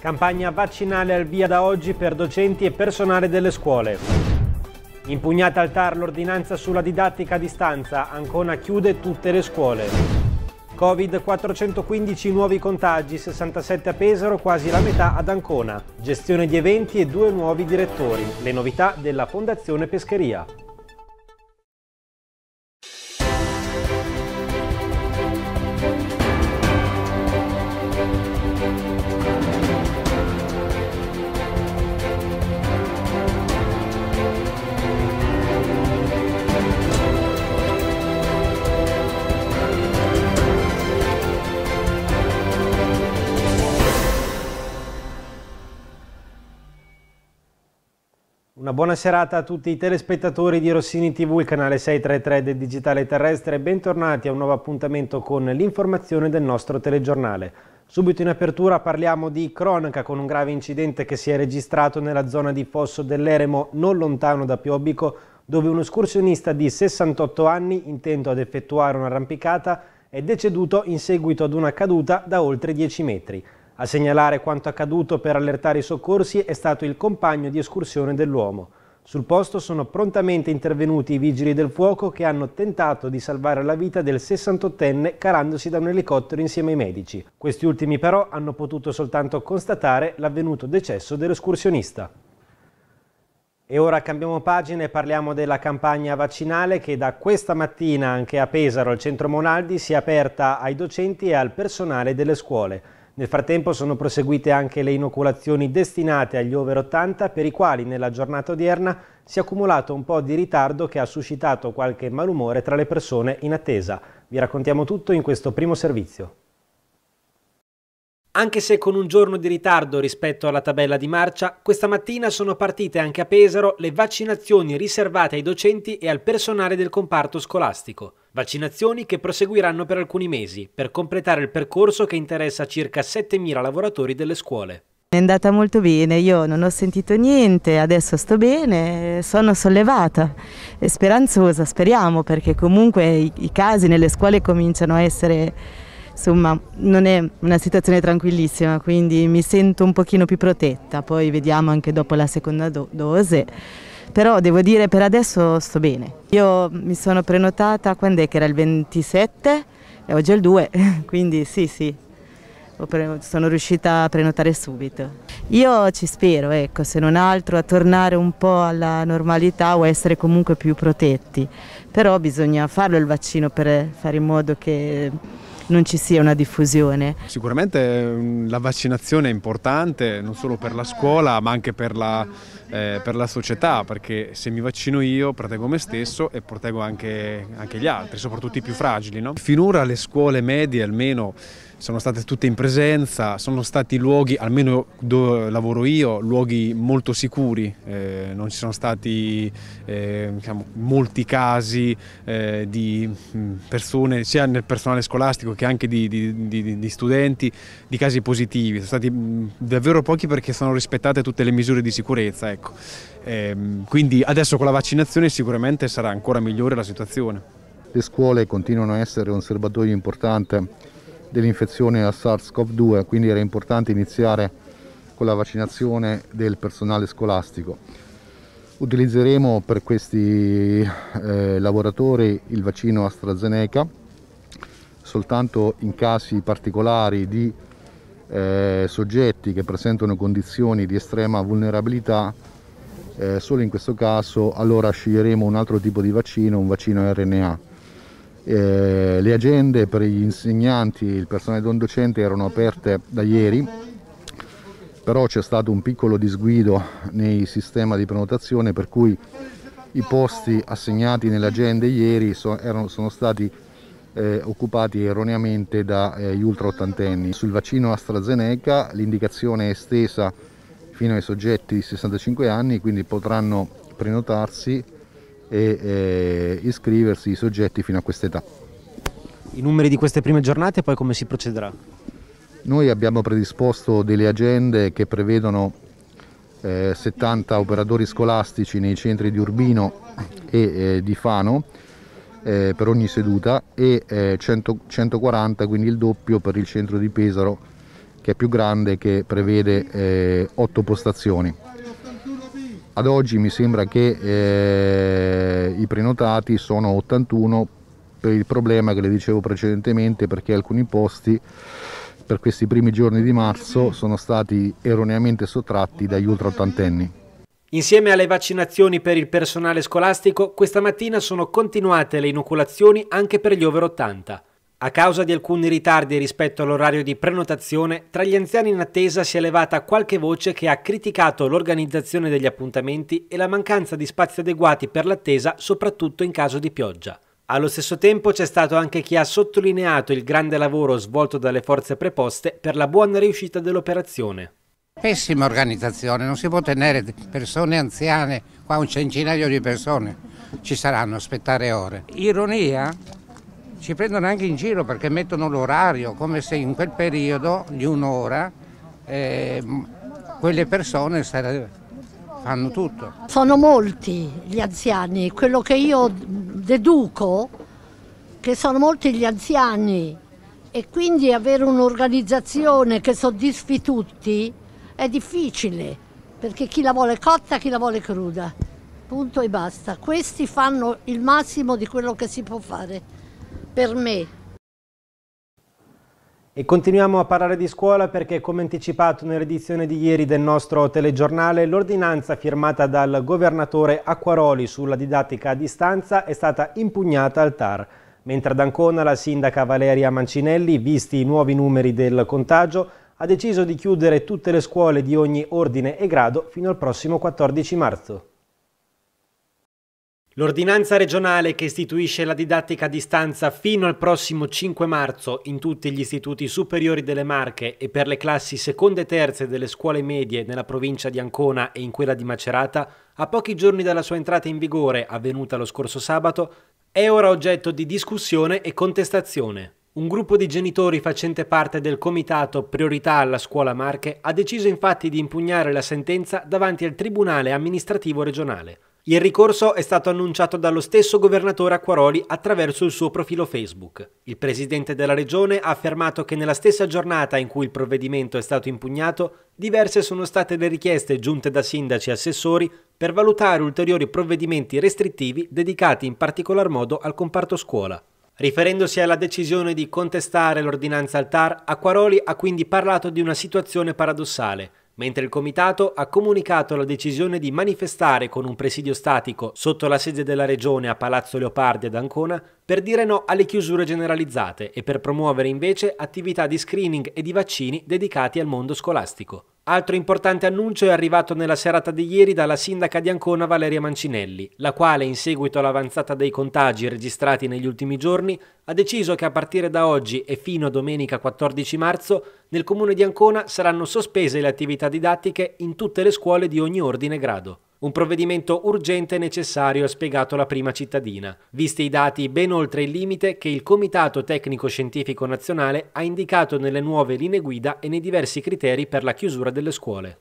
Campagna vaccinale al via da oggi per docenti e personale delle scuole. Impugnata al TAR l'ordinanza sulla didattica a distanza, Ancona chiude tutte le scuole. Covid 415 nuovi contagi, 67 a Pesaro, quasi la metà ad Ancona. Gestione di eventi e due nuovi direttori, le novità della Fondazione Pescheria. Una buona serata a tutti i telespettatori di Rossini TV, il canale 633 del Digitale Terrestre. Bentornati a un nuovo appuntamento con l'informazione del nostro telegiornale. Subito in apertura parliamo di cronaca con un grave incidente che si è registrato nella zona di Fosso dell'Eremo, non lontano da Piobbico, dove un escursionista di 68 anni, intento ad effettuare un'arrampicata, è deceduto in seguito ad una caduta da oltre 10 metri. A segnalare quanto accaduto per allertare i soccorsi è stato il compagno di escursione dell'uomo. Sul posto sono prontamente intervenuti i vigili del fuoco che hanno tentato di salvare la vita del 68enne calandosi da un elicottero insieme ai medici. Questi ultimi però hanno potuto soltanto constatare l'avvenuto decesso dell'escursionista. E ora cambiamo pagina e parliamo della campagna vaccinale che da questa mattina anche a Pesaro, al centro Monaldi, si è aperta ai docenti e al personale delle scuole. Nel frattempo sono proseguite anche le inoculazioni destinate agli over 80 per i quali nella giornata odierna si è accumulato un po' di ritardo che ha suscitato qualche malumore tra le persone in attesa. Vi raccontiamo tutto in questo primo servizio. Anche se con un giorno di ritardo rispetto alla tabella di marcia, questa mattina sono partite anche a Pesaro le vaccinazioni riservate ai docenti e al personale del comparto scolastico. Vaccinazioni che proseguiranno per alcuni mesi, per completare il percorso che interessa circa 7.000 lavoratori delle scuole. È andata molto bene, io non ho sentito niente, adesso sto bene, sono sollevata e speranzosa, speriamo, perché comunque i, i casi nelle scuole cominciano a essere insomma non è una situazione tranquillissima, quindi mi sento un pochino più protetta, poi vediamo anche dopo la seconda do dose, però devo dire per adesso sto bene. Io mi sono prenotata quando è che era il 27 e oggi è il 2, quindi sì sì, sono riuscita a prenotare subito. Io ci spero, ecco, se non altro, a tornare un po' alla normalità o essere comunque più protetti, però bisogna farlo il vaccino per fare in modo che non ci sia una diffusione. Sicuramente mm, la vaccinazione è importante non solo per la scuola ma anche per la, eh, per la società perché se mi vaccino io proteggo me stesso e proteggo anche, anche gli altri, soprattutto i più fragili. No? Finora le scuole medie almeno sono state tutte in presenza, sono stati luoghi, almeno dove lavoro io, luoghi molto sicuri, eh, non ci sono stati eh, diciamo, molti casi eh, di mm, persone, sia nel personale scolastico che anche di, di, di, di, studenti, di casi positivi, sono stati mm, davvero pochi perché sono rispettate tutte le misure di sicurezza. Ecco. Ehm, quindi adesso con la vaccinazione sicuramente sarà ancora migliore la situazione. Le scuole continuano a essere un serbatoio importante dell'infezione a SARS-CoV-2, quindi era importante iniziare con la vaccinazione del personale scolastico. Utilizzeremo per questi eh, lavoratori il vaccino AstraZeneca soltanto in casi particolari di eh, soggetti che presentano condizioni di estrema vulnerabilità eh, solo in questo caso allora sceglieremo un altro tipo di vaccino, un vaccino RNA eh, le agende per gli insegnanti e il personale non docente erano aperte da ieri, però c'è stato un piccolo disguido nei sistema di prenotazione per cui i posti assegnati nelle agende ieri so, erano, sono stati eh, occupati erroneamente dagli eh, ultra ottantenni. Sul vaccino AstraZeneca l'indicazione è estesa fino ai soggetti di 65 anni, quindi potranno prenotarsi e eh, iscriversi i soggetti fino a questa età. I numeri di queste prime giornate e poi come si procederà? Noi abbiamo predisposto delle agende che prevedono eh, 70 operatori scolastici nei centri di Urbino e eh, di Fano eh, per ogni seduta e 100, eh, 140, quindi il doppio per il centro di Pesaro che è più grande che prevede 8 eh, postazioni ad oggi mi sembra che eh, i prenotati sono 81 per il problema che le dicevo precedentemente perché alcuni posti per questi primi giorni di marzo sono stati erroneamente sottratti dagli ultra ottantenni. Insieme alle vaccinazioni per il personale scolastico, questa mattina sono continuate le inoculazioni anche per gli over 80. A causa di alcuni ritardi rispetto all'orario di prenotazione, tra gli anziani in attesa si è levata qualche voce che ha criticato l'organizzazione degli appuntamenti e la mancanza di spazi adeguati per l'attesa, soprattutto in caso di pioggia. Allo stesso tempo c'è stato anche chi ha sottolineato il grande lavoro svolto dalle forze preposte per la buona riuscita dell'operazione. Pessima organizzazione, non si può tenere persone anziane, qua un centinaio di persone ci saranno, aspettare ore. Ironia? ci prendono anche in giro perché mettono l'orario, come se in quel periodo di un'ora eh, quelle persone sarebbero fanno tutto. Sono molti gli anziani, quello che io deduco che sono molti gli anziani e quindi avere un'organizzazione che soddisfi tutti è difficile perché chi la vuole cotta, chi la vuole cruda. Punto e basta. Questi fanno il massimo di quello che si può fare per me. E continuiamo a parlare di scuola perché, come anticipato nell'edizione di ieri del nostro telegiornale, l'ordinanza firmata dal governatore Acquaroli sulla didattica a distanza è stata impugnata al TAR. Mentre ad Ancona la sindaca Valeria Mancinelli, visti i nuovi numeri del contagio, ha deciso di chiudere tutte le scuole di ogni ordine e grado fino al prossimo 14 marzo. L'ordinanza regionale che istituisce la didattica a distanza fino al prossimo 5 marzo in tutti gli istituti superiori delle Marche e per le classi seconde e terze delle scuole medie nella provincia di Ancona e in quella di Macerata, a pochi giorni dalla sua entrata in vigore, avvenuta lo scorso sabato, è ora oggetto di discussione e contestazione. Un gruppo di genitori facente parte del comitato Priorità alla Scuola Marche ha deciso infatti di impugnare la sentenza davanti al Tribunale amministrativo regionale. Il ricorso è stato annunciato dallo stesso governatore Acquaroli attraverso il suo profilo Facebook. Il presidente della regione ha affermato che nella stessa giornata in cui il provvedimento è stato impugnato, diverse sono state le richieste giunte da sindaci e assessori per valutare ulteriori provvedimenti restrittivi dedicati in particolar modo al comparto scuola. Riferendosi alla decisione di contestare l'ordinanza al TAR, Acquaroli ha quindi parlato di una situazione paradossale – mentre il Comitato ha comunicato la decisione di manifestare con un presidio statico sotto la sede della Regione a Palazzo Leopardi ad Ancona per dire no alle chiusure generalizzate e per promuovere invece attività di screening e di vaccini dedicati al mondo scolastico. Altro importante annuncio è arrivato nella serata di ieri dalla sindaca di Ancona Valeria Mancinelli, la quale, in seguito all'avanzata dei contagi registrati negli ultimi giorni, ha deciso che a partire da oggi e fino a domenica 14 marzo nel comune di Ancona saranno sospese le attività didattiche in tutte le scuole di ogni ordine e grado. Un provvedimento urgente e necessario, ha spiegato la prima cittadina, visti i dati ben oltre il limite che il Comitato Tecnico Scientifico Nazionale ha indicato nelle nuove linee guida e nei diversi criteri per la chiusura delle scuole.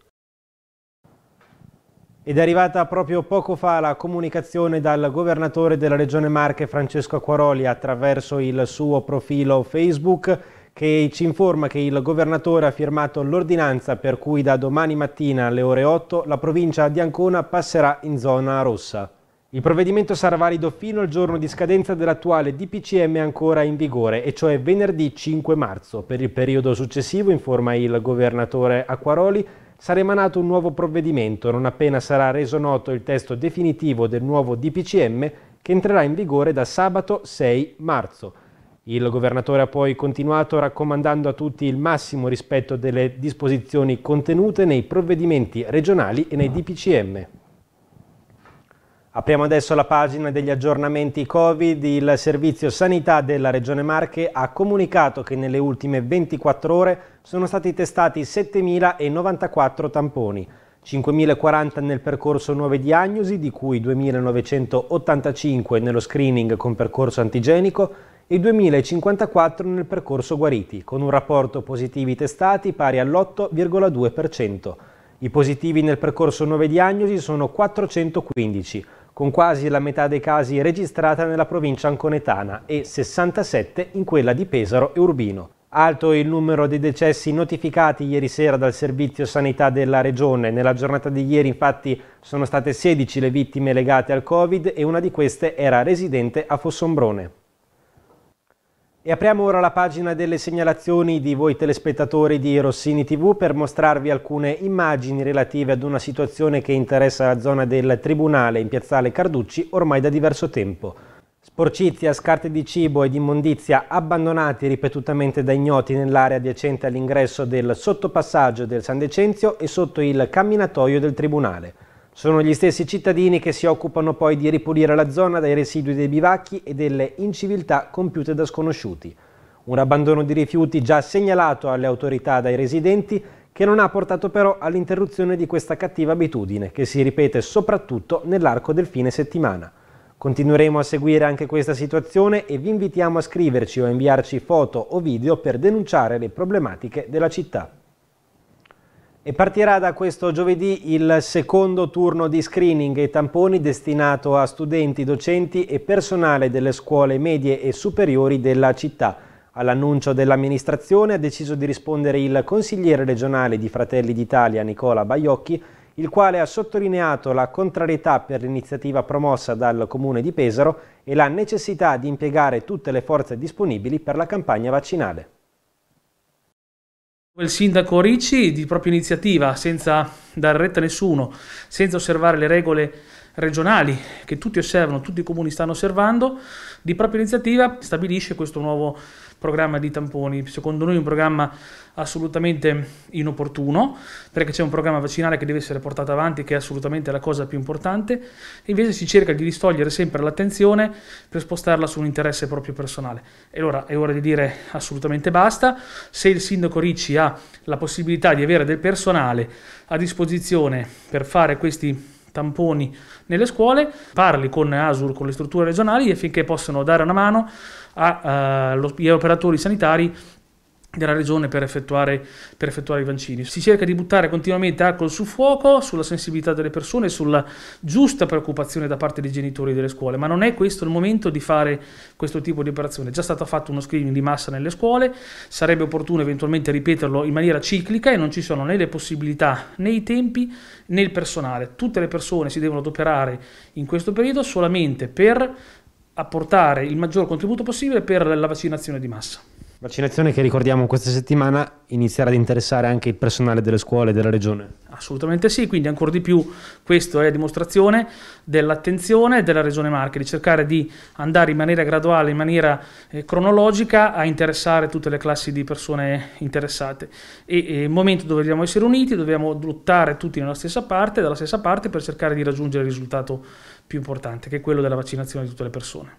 Ed è arrivata proprio poco fa la comunicazione dal governatore della Regione Marche Francesco Acquaroli attraverso il suo profilo Facebook che ci informa che il governatore ha firmato l'ordinanza per cui da domani mattina alle ore 8 la provincia di Ancona passerà in zona rossa. Il provvedimento sarà valido fino al giorno di scadenza dell'attuale DPCM ancora in vigore, e cioè venerdì 5 marzo. Per il periodo successivo, informa il governatore Acquaroli, sarà emanato un nuovo provvedimento non appena sarà reso noto il testo definitivo del nuovo DPCM che entrerà in vigore da sabato 6 marzo. Il governatore ha poi continuato raccomandando a tutti il massimo rispetto delle disposizioni contenute nei provvedimenti regionali e nei DPCM. Apriamo adesso la pagina degli aggiornamenti Covid. Il Servizio Sanità della Regione Marche ha comunicato che nelle ultime 24 ore sono stati testati 7.094 tamponi, 5.040 nel percorso nuove diagnosi, di cui 2.985 nello screening con percorso antigenico e 2.054 nel percorso guariti, con un rapporto positivi testati pari all'8,2%. I positivi nel percorso nuove diagnosi sono 415, con quasi la metà dei casi registrata nella provincia anconetana e 67 in quella di Pesaro e Urbino. Alto il numero dei decessi notificati ieri sera dal Servizio Sanità della Regione. Nella giornata di ieri infatti sono state 16 le vittime legate al Covid e una di queste era residente a Fossombrone. E apriamo ora la pagina delle segnalazioni di voi telespettatori di Rossini TV per mostrarvi alcune immagini relative ad una situazione che interessa la zona del Tribunale in piazzale Carducci ormai da diverso tempo. Sporcizia, scarte di cibo ed immondizia abbandonati ripetutamente da ignoti nell'area adiacente all'ingresso del sottopassaggio del San Decenzio e sotto il camminatoio del Tribunale. Sono gli stessi cittadini che si occupano poi di ripulire la zona dai residui dei bivacchi e delle inciviltà compiute da sconosciuti. Un abbandono di rifiuti già segnalato alle autorità dai residenti che non ha portato però all'interruzione di questa cattiva abitudine che si ripete soprattutto nell'arco del fine settimana. Continueremo a seguire anche questa situazione e vi invitiamo a scriverci o a inviarci foto o video per denunciare le problematiche della città. E partirà da questo giovedì il secondo turno di screening e tamponi destinato a studenti, docenti e personale delle scuole medie e superiori della città. All'annuncio dell'amministrazione ha deciso di rispondere il consigliere regionale di Fratelli d'Italia Nicola Baiocchi, il quale ha sottolineato la contrarietà per l'iniziativa promossa dal Comune di Pesaro e la necessità di impiegare tutte le forze disponibili per la campagna vaccinale il sindaco Ricci di propria iniziativa, senza dar retta a nessuno, senza osservare le regole regionali che tutti osservano, tutti i comuni stanno osservando, di propria iniziativa stabilisce questo nuovo programma di tamponi, secondo noi un programma assolutamente inopportuno, perché c'è un programma vaccinale che deve essere portato avanti, che è assolutamente la cosa più importante, invece si cerca di distogliere sempre l'attenzione per spostarla su un interesse proprio personale. E allora è ora di dire assolutamente basta, se il sindaco Ricci ha la possibilità di avere del personale a disposizione per fare questi tamponi nelle scuole, parli con ASUR, con le strutture regionali affinché possano dare una mano agli eh, operatori sanitari della regione per effettuare, per effettuare, i vaccini. Si cerca di buttare continuamente alcol sul fuoco, sulla sensibilità delle persone, sulla giusta preoccupazione da parte dei genitori delle scuole, ma non è questo il momento di fare questo tipo di operazione. È già stato fatto uno screening di massa nelle scuole, sarebbe opportuno eventualmente ripeterlo in maniera ciclica e non ci sono né le possibilità né i tempi né il personale. Tutte le persone si devono adoperare in questo periodo solamente per apportare il maggior contributo possibile per la vaccinazione di massa. Vaccinazione che ricordiamo questa settimana inizierà ad interessare anche il personale delle scuole della regione. Assolutamente sì, quindi ancora di più questo è dimostrazione dell'attenzione della regione Marche, di cercare di andare in maniera graduale, in maniera eh, cronologica a interessare tutte le classi di persone interessate. E, e eh, il momento dove dobbiamo essere uniti, dobbiamo lottare tutti nella stessa parte, dalla stessa parte per cercare di raggiungere il risultato più importante, che è quello della vaccinazione di tutte le persone.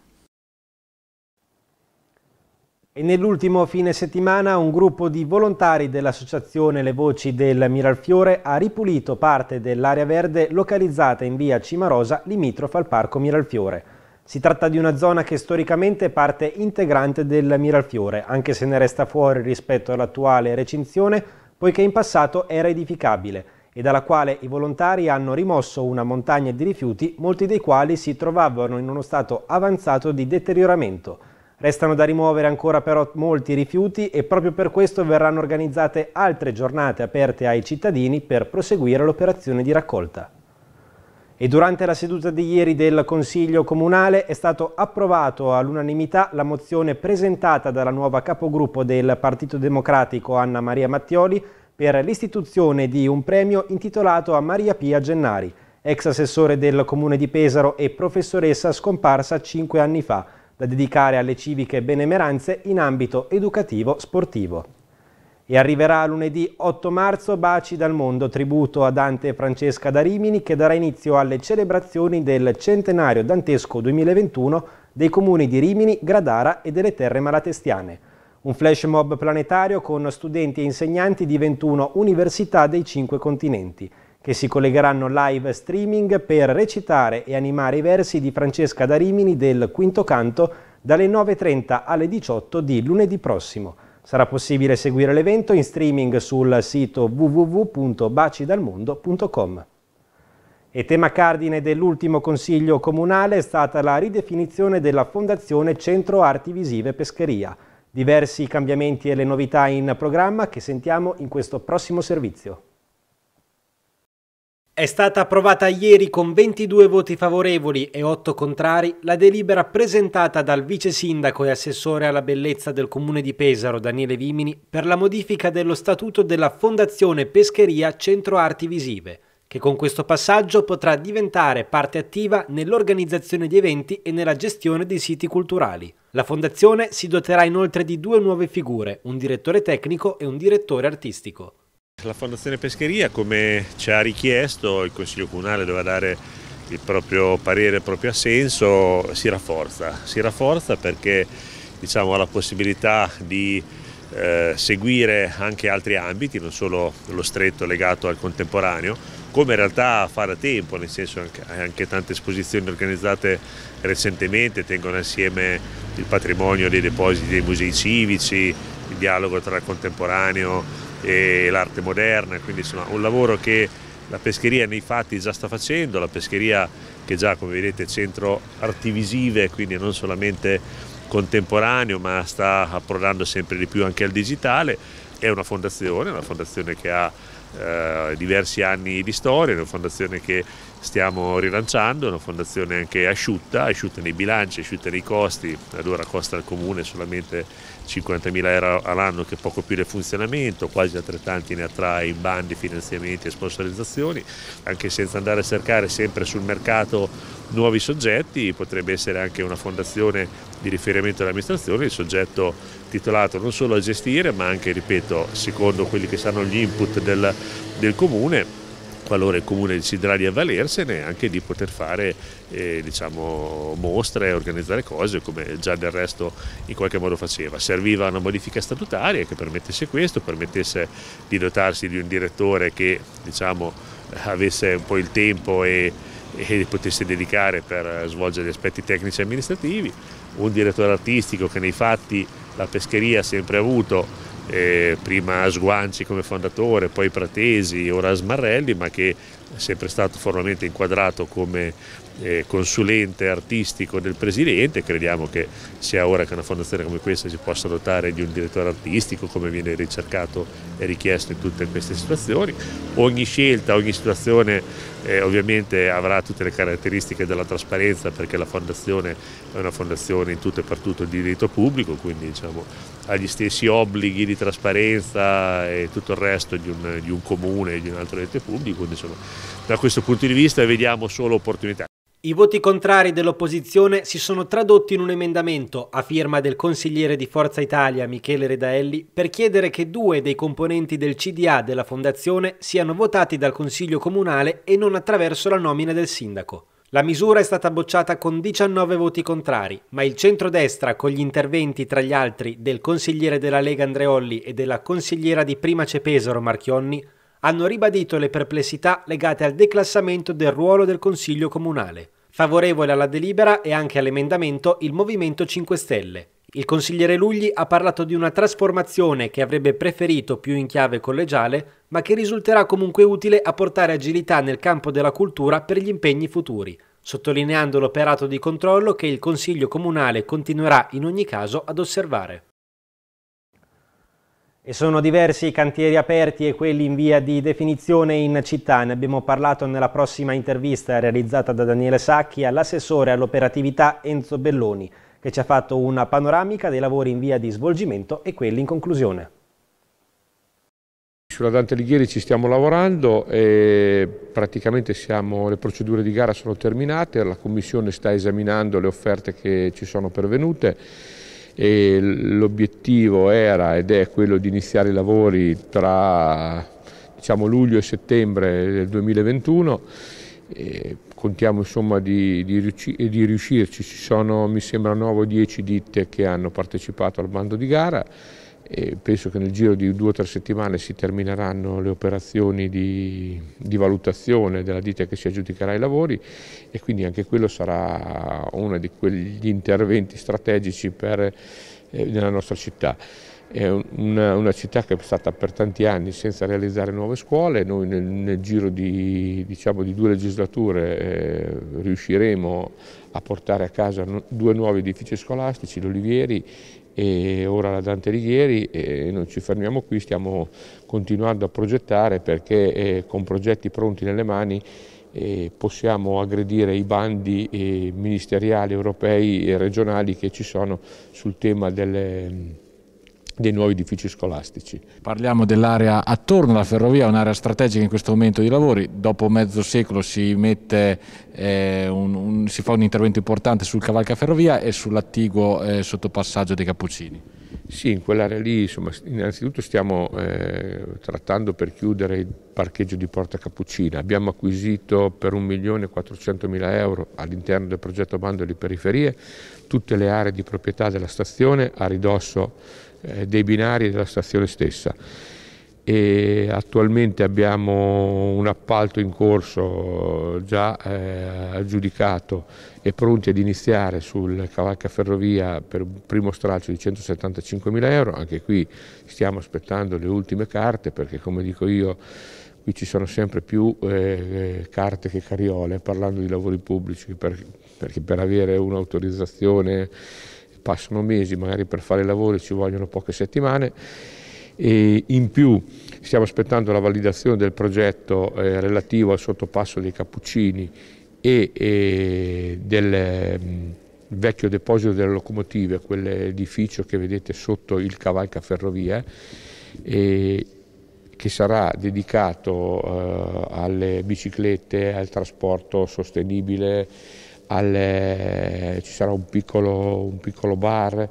E nell'ultimo fine settimana un gruppo di volontari dell'associazione Le Voci del Miralfiore ha ripulito parte dell'area verde localizzata in via Cimarosa limitrofa al parco Miralfiore. Si tratta di una zona che storicamente è parte integrante del Miralfiore, anche se ne resta fuori rispetto all'attuale recinzione, poiché in passato era edificabile e dalla quale i volontari hanno rimosso una montagna di rifiuti, molti dei quali si trovavano in uno stato avanzato di deterioramento. Restano da rimuovere ancora però molti rifiuti e proprio per questo verranno organizzate altre giornate aperte ai cittadini per proseguire l'operazione di raccolta. E durante la seduta di ieri del Consiglio Comunale è stato approvato all'unanimità la mozione presentata dalla nuova capogruppo del Partito Democratico Anna Maria Mattioli per l'istituzione di un premio intitolato a Maria Pia Gennari, ex assessore del Comune di Pesaro e professoressa scomparsa cinque anni fa, da dedicare alle civiche benemeranze in ambito educativo-sportivo. E arriverà lunedì 8 marzo Baci dal Mondo, tributo a Dante e Francesca da Rimini, che darà inizio alle celebrazioni del centenario dantesco 2021 dei comuni di Rimini, Gradara e delle terre malatestiane. Un flash mob planetario con studenti e insegnanti di 21 università dei 5 continenti che si collegheranno live streaming per recitare e animare i versi di Francesca da Rimini del quinto canto dalle 9.30 alle 18 di lunedì prossimo. Sarà possibile seguire l'evento in streaming sul sito www.bacidalmondo.com. E tema cardine dell'ultimo Consiglio Comunale è stata la ridefinizione della Fondazione Centro Arti Visive Pescheria. Diversi cambiamenti e le novità in programma che sentiamo in questo prossimo servizio. È stata approvata ieri con 22 voti favorevoli e 8 contrari la delibera presentata dal vice sindaco e assessore alla bellezza del comune di Pesaro Daniele Vimini per la modifica dello statuto della Fondazione Pescheria Centro Arti Visive, che con questo passaggio potrà diventare parte attiva nell'organizzazione di eventi e nella gestione dei siti culturali. La fondazione si doterà inoltre di due nuove figure, un direttore tecnico e un direttore artistico. La Fondazione Pescheria, come ci ha richiesto, il Consiglio Comunale doveva dare il proprio parere, il proprio assenso, si rafforza. Si rafforza perché diciamo, ha la possibilità di eh, seguire anche altri ambiti, non solo lo stretto legato al contemporaneo, come in realtà fa da tempo, nel senso anche, anche tante esposizioni organizzate recentemente tengono assieme il patrimonio dei depositi dei musei civici, il dialogo tra il contemporaneo e l'arte moderna, quindi insomma un lavoro che la pescheria nei fatti già sta facendo, la pescheria che già come vedete è centro arti visive, quindi non solamente contemporaneo ma sta approdando sempre di più anche al digitale, è una fondazione, una fondazione che ha eh, diversi anni di storia, una fondazione che stiamo rilanciando, una fondazione anche asciutta, asciutta nei bilanci, asciutta nei costi, allora costa al comune solamente 50.000 euro all'anno che è poco più del funzionamento, quasi altrettanti ne attrae in bandi, finanziamenti e sponsorizzazioni, anche senza andare a cercare sempre sul mercato nuovi soggetti, potrebbe essere anche una fondazione di riferimento all'amministrazione, il soggetto titolato non solo a gestire ma anche, ripeto, secondo quelli che saranno gli input del, del comune qualora il Comune deciderà di avvalersene, anche di poter fare eh, diciamo, mostre, organizzare cose come già del resto in qualche modo faceva. Serviva una modifica statutaria che permettesse questo, permettesse di dotarsi di un direttore che diciamo, avesse un po' il tempo e, e potesse dedicare per svolgere gli aspetti tecnici e amministrativi, un direttore artistico che nei fatti la pescheria ha sempre avuto eh, prima Sguanci come fondatore, poi Pratesi, ora Smarrelli, ma che è sempre stato formalmente inquadrato come eh, consulente artistico del presidente, crediamo che sia ora che una fondazione come questa si possa dotare di un direttore artistico come viene ricercato e richiesto in tutte queste situazioni. Ogni scelta, ogni situazione eh, ovviamente avrà tutte le caratteristiche della trasparenza perché la fondazione è una fondazione in tutto e per tutto di diritto pubblico, quindi diciamo, ha gli stessi obblighi di trasparenza e tutto il resto di un, di un comune, di un altro ente pubblico, quindi, insomma, da questo punto di vista vediamo solo opportunità. I voti contrari dell'opposizione si sono tradotti in un emendamento a firma del consigliere di Forza Italia Michele Redaelli per chiedere che due dei componenti del CDA della fondazione siano votati dal Consiglio Comunale e non attraverso la nomina del sindaco. La misura è stata bocciata con 19 voti contrari, ma il centrodestra, con gli interventi tra gli altri del consigliere della Lega Andreolli e della consigliera di Prima Cepesaro Marchionni, hanno ribadito le perplessità legate al declassamento del ruolo del Consiglio Comunale. Favorevole alla delibera e anche all'emendamento il Movimento 5 Stelle. Il consigliere Lugli ha parlato di una trasformazione che avrebbe preferito più in chiave collegiale, ma che risulterà comunque utile a portare agilità nel campo della cultura per gli impegni futuri, sottolineando l'operato di controllo che il Consiglio Comunale continuerà in ogni caso ad osservare. E sono diversi i cantieri aperti e quelli in via di definizione in città. Ne abbiamo parlato nella prossima intervista realizzata da Daniele Sacchi all'assessore all'operatività Enzo Belloni, che ci ha fatto una panoramica dei lavori in via di svolgimento e quelli in conclusione. Sulla Dante Alighieri ci stiamo lavorando e praticamente siamo, le procedure di gara sono terminate, la Commissione sta esaminando le offerte che ci sono pervenute e l'obiettivo era ed è quello di iniziare i lavori tra diciamo, luglio e settembre del 2021 e contiamo insomma di, di, di, riuscirci, ci sono mi sembra 9 10 ditte che hanno partecipato al bando di gara e penso che nel giro di due o tre settimane si termineranno le operazioni di, di valutazione della ditta che si aggiudicherà i lavori e quindi anche quello sarà uno di quegli interventi strategici per, eh, nella nostra città. È una, una, città che è stata per tanti anni senza realizzare nuove scuole, noi nel, nel giro di, diciamo, di, due legislature eh, riusciremo a portare a casa due nuovi edifici scolastici, l'Olivieri e ora la Dante Alighieri e non ci fermiamo qui, stiamo continuando a progettare perché eh, con progetti pronti nelle mani eh, possiamo aggredire i bandi eh, ministeriali europei e regionali che ci sono sul tema delle dei nuovi edifici scolastici. Parliamo dell'area attorno alla ferrovia, un'area strategica in questo momento di lavori, dopo mezzo secolo si, mette, eh, un, un, si fa un intervento importante sul cavalcaferrovia e sull'attiguo eh, sottopassaggio dei Cappuccini. Sì, in quell'area lì insomma, innanzitutto stiamo eh, trattando per chiudere il parcheggio di Porta Cappuccina. Abbiamo acquisito per 1.400.000 euro all'interno del progetto Bando di Periferie tutte le aree di proprietà della stazione a ridosso eh, dei binari della stazione stessa. E attualmente abbiamo un appalto in corso eh, già eh, aggiudicato e pronti ad iniziare sul cavalcaferrovia per un primo stralcio di 175.000 euro, anche qui stiamo aspettando le ultime carte perché come dico io qui ci sono sempre più eh, eh carte che cariole parlando di lavori pubblici perché per avere un'autorizzazione passano mesi, magari per fare i lavori ci vogliono poche settimane e in più stiamo aspettando la validazione del progetto eh, relativo al sottopasso dei Cappuccini e, e del mh, mm, vecchio deposito delle locomotive, quell'edificio che vedete sotto il cavalca ferrovia e, che sarà dedicato eh, alle biciclette, al trasporto sostenibile, alle, ci sarà un piccolo, un piccolo bar,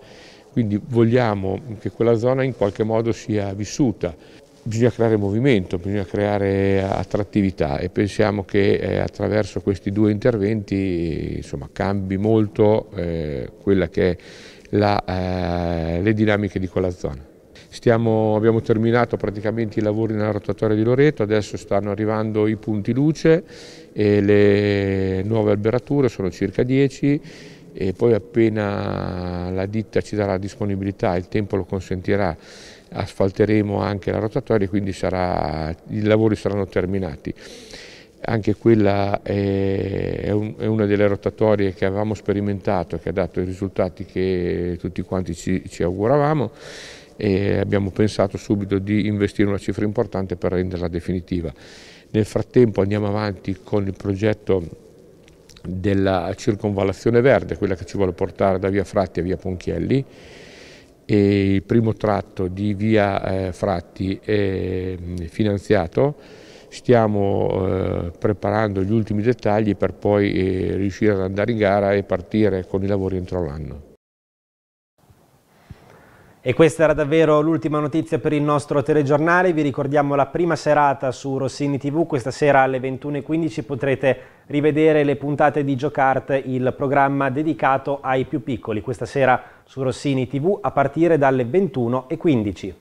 quindi vogliamo che quella zona in qualche modo sia vissuta bisogna creare movimento, bisogna creare attrattività e pensiamo che eh, attraverso questi due interventi insomma, cambi molto eh, quelle che è eh, le dinamiche di quella zona. Stiamo, abbiamo terminato praticamente i lavori nella rotatoria di Loreto, adesso stanno arrivando i punti luce e le nuove alberature, sono circa 10 e poi appena la ditta ci darà la disponibilità, il tempo lo consentirà, asfalteremo anche la rotatoria e quindi sarà, i lavori saranno terminati anche quella è, una delle rotatorie che avevamo sperimentato, che ha dato i risultati che tutti quanti ci, auguravamo e abbiamo pensato subito di investire una cifra importante per renderla definitiva. Nel frattempo andiamo avanti con il progetto della circonvallazione verde, quella che ci vuole portare da via Fratti a via Ponchielli. E il primo tratto di via eh, Fratti è mm, finanziato, stiamo eh, preparando gli ultimi dettagli per poi eh, riuscire ad andare in gara e partire con i lavori entro l'anno. E questa era davvero l'ultima notizia per il nostro telegiornale, vi ricordiamo la prima serata su Rossini TV, questa sera alle 21.15 potrete rivedere le puntate di Giocart, il programma dedicato ai più piccoli, questa sera su Rossini TV a partire dalle 21.15.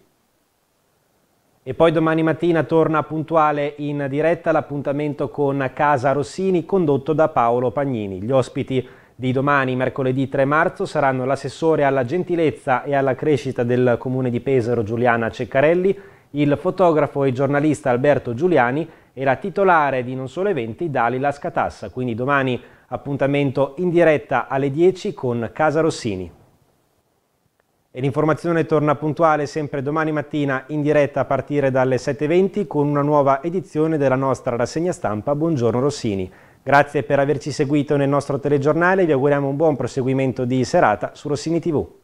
E poi domani mattina torna puntuale in diretta l'appuntamento con Casa Rossini condotto da Paolo Pagnini. Gli ospiti di domani, mercoledì 3 marzo, saranno l'assessore alla gentilezza e alla crescita del comune di Pesaro Giuliana Ceccarelli, il fotografo e giornalista Alberto Giuliani e la titolare di Non Solo Eventi Dalila Scatassa. Quindi domani appuntamento in diretta alle 10 con Casa Rossini. E l'informazione torna puntuale sempre domani mattina in diretta a partire dalle 7.20 con una nuova edizione della nostra rassegna stampa Buongiorno Rossini. Grazie per averci seguito nel nostro telegiornale, vi auguriamo un buon proseguimento di serata su Rossini TV.